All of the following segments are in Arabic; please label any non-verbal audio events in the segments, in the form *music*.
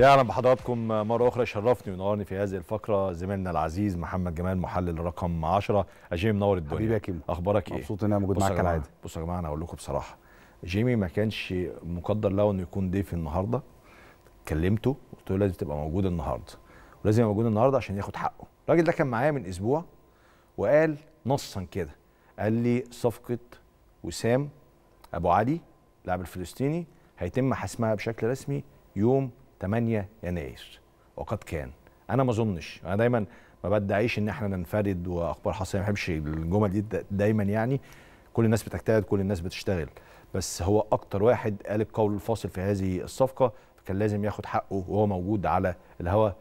اهلا بحضراتكم مره اخرى شرفني ونورني في هذه الفقره زميلنا العزيز محمد جمال محلل رقم 10 جيمي منور الدنيا حبيبي يا كيمو اخبارك ايه مبسوط ان انا موجود معاك كالعاده بصوا يا جماعه انا هقول لكم بصراحه جيمي ما كانش مقدر له انه يكون ضيف النهارده كلمته قلت له لازم تبقى موجود النهارده ولازم يبقى موجود النهارده عشان ياخد حقه الراجل ده كان معايا من اسبوع وقال نصا كده قال لي صفقه وسام ابو علي اللاعب الفلسطيني هيتم حسمها بشكل رسمي يوم 8 يناير وقد كان انا ما اظنش انا دايما ما بدعيش ان احنا ننفرد واخبار حصريه ما بحبش الجمل دي دايما يعني كل الناس بتجتهد كل الناس بتشتغل بس هو اكتر واحد قال القول الفاصل في هذه الصفقه كان لازم ياخد حقه وهو موجود على الهواء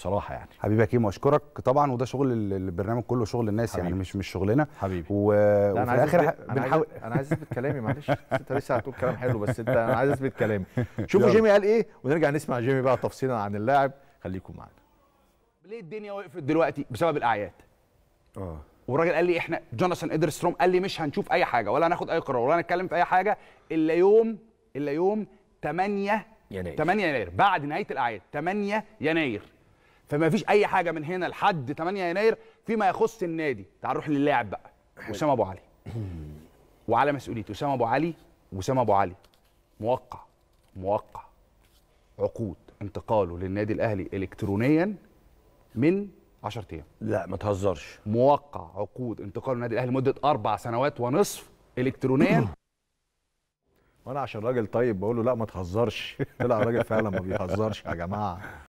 بصراحه يعني حبيبي يا كيمو اشكرك طبعا وده شغل البرنامج كله شغل الناس يعني، حبيبي. يعني مش مش شغلنا حبيبي و... وفي الاخر بنحاول انا عايز اثبت كلامي معلش *laughs* انت لسه هتقول كلام حلو بس انت انا عايز اثبت كلامي شوفوا جيمي قال ايه ونرجع نسمع جيمي بقى تفصيلا عن اللاعب خليكم معانا ليه الدنيا وقفت دلوقتي بسبب الاعياد اه والراجل قال لي احنا جوناثان ادرستروم قال لي مش هنشوف اي حاجه ولا هناخد اي قرار ولا هنتكلم في اي حاجه الا يوم الا يوم 8 يناير 8 يناير بعد نهايه الاعياد 8 يناير فما فيش اي حاجه من هنا لحد 8 يناير فيما يخص النادي تعال نروح للاعب بقى وسام ابو علي وعلى مسؤوليته وسام ابو علي وسام ابو علي موقع موقع عقود انتقاله للنادي الاهلي الكترونيا من 10 ايام لا ما تهزرش موقع عقود انتقال النادي الاهلي لمده اربع سنوات ونصف الكترونيا *coughs* وانا عشان راجل طيب بقول له لا ما تهزرش *laughs* طلع راجل فعلا ما بيهزرش يا جماعه